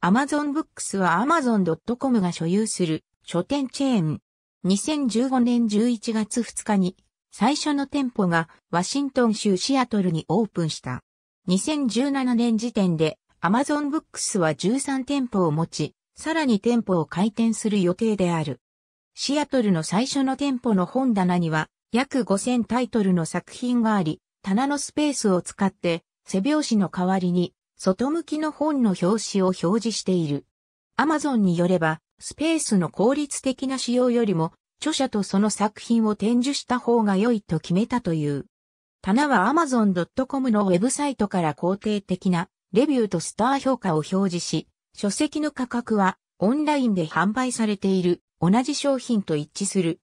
アマゾンブックスはアマゾン c o m が所有する書店チェーン。2015年11月2日に最初の店舗がワシントン州シアトルにオープンした。2017年時点でアマゾンブックスは13店舗を持ち、さらに店舗を開店する予定である。シアトルの最初の店舗の本棚には約5000タイトルの作品があり、棚のスペースを使って背拍子の代わりに外向きの本の表紙を表示している。アマゾンによれば、スペースの効率的な使用よりも、著者とその作品を展示した方が良いと決めたという。棚は amazon.com のウェブサイトから肯定的なレビューとスター評価を表示し、書籍の価格はオンラインで販売されている同じ商品と一致する。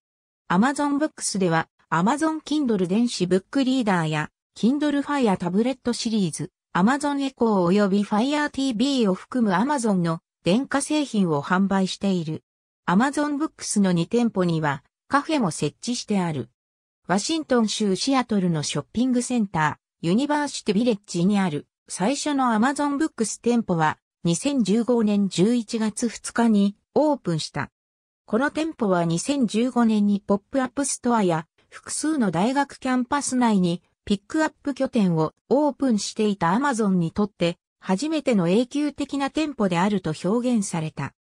Amazon Books では Amazon Kindle 電子ブックリーダーや Kindle Fire タブレットシリーズ、Amazon Echo 及び Fire TV を含む Amazon の電化製品を販売している。Amazon Books の2店舗にはカフェも設置してある。ワシントン州シアトルのショッピングセンター、ユニバーシティビレッジにある最初の Amazon Books 店舗は2015年11月2日にオープンした。この店舗は2015年にポップアップストアや複数の大学キャンパス内にピックアップ拠点をオープンしていたアマゾンにとって初めての永久的な店舗であると表現された。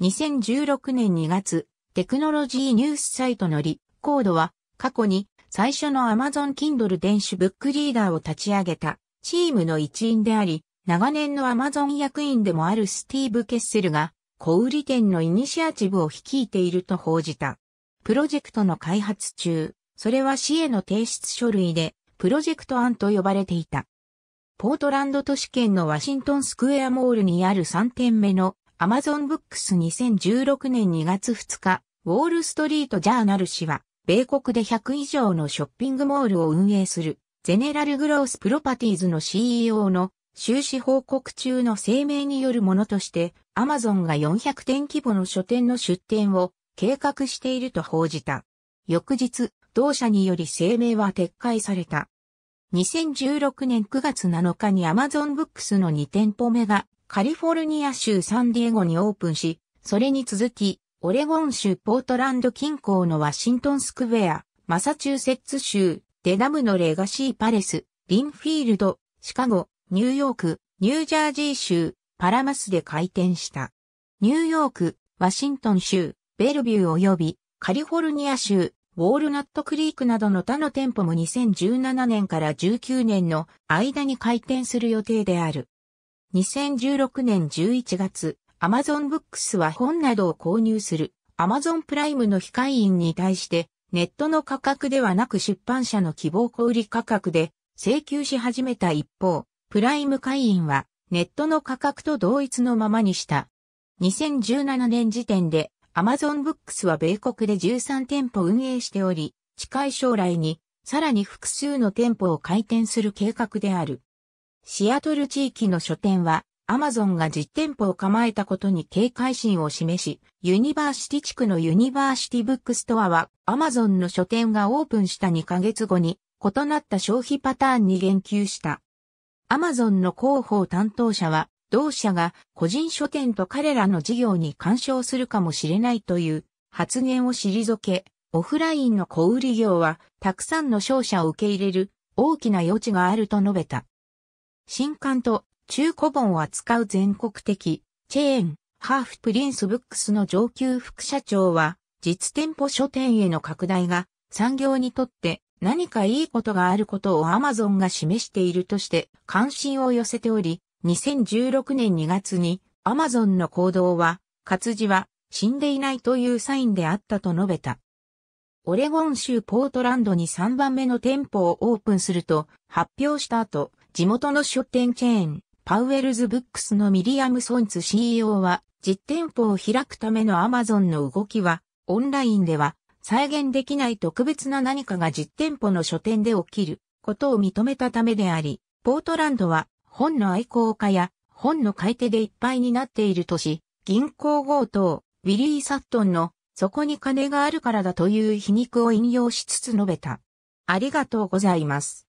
2016年2月、テクノロジーニュースサイトのリコードは過去に最初のアマゾンキンドル電子ブックリーダーを立ち上げたチームの一員であり、長年のアマゾン役員でもあるスティーブ・ケッセルが小売店のイニシアチブを率いていると報じた。プロジェクトの開発中、それは市への提出書類でプロジェクト案と呼ばれていた。ポートランド都市圏のワシントンスクエアモールにある3店目のアマゾンブックス2016年2月2日、ウォールストリートジャーナル氏は、米国で100以上のショッピングモールを運営する、ゼネラルグロースプロパティーズの CEO の収支報告中の声明によるものとして、アマゾンが400店規模の書店の出店を計画していると報じた。翌日、同社により声明は撤回された。2016年9月7日に Amazon Books の2店舗目がカリフォルニア州サンディエゴにオープンし、それに続き、オレゴン州ポートランド近郊のワシントンスクウェア、マサチューセッツ州、デダムのレガシーパレス、リンフィールド、シカゴ、ニューヨーク、ニュージャージー州、パラマスで開店した。ニューヨーク、ワシントン州、ベルビュー及びカリフォルニア州、ウォールナットクリークなどの他の店舗も2017年から19年の間に開店する予定である。2016年11月、アマゾンブックスは本などを購入するアマゾンプライムの非会員に対してネットの価格ではなく出版社の希望小売価格で請求し始めた一方、プライム会員はネットの価格と同一のままにした。2017年時点でアマゾンブックスは米国で13店舗運営しており、近い将来にさらに複数の店舗を開店する計画である。シアトル地域の書店は、アマゾンが実店舗を構えたことに警戒心を示し、ユニバーシティ地区のユニバーシティブックストアは、アマゾンの書店がオープンした2ヶ月後に、異なった消費パターンに言及した。アマゾンの広報担当者は、同社が個人書店と彼らの事業に干渉するかもしれないという発言を退け、オフラインの小売業はたくさんの商社を受け入れる大きな余地があると述べた。新刊と中古本を扱う全国的チェーンハーフプリンスブックスの上級副社長は実店舗書店への拡大が産業にとって何かいいことがあることをアマゾンが示しているとして関心を寄せており、2016年2月に、アマゾンの行動は、活字は死んでいないというサインであったと述べた。オレゴン州ポートランドに3番目の店舗をオープンすると発表した後、地元の書店チェーン、パウエルズブックスのミリアム・ソンツ CEO は、実店舗を開くためのアマゾンの動きは、オンラインでは再現できない特別な何かが実店舗の書店で起きることを認めたためであり、ポートランドは本の愛好家や本の買い手でいっぱいになっているとし、銀行強盗、ウィリー・サットンの、そこに金があるからだという皮肉を引用しつつ述べた。ありがとうございます。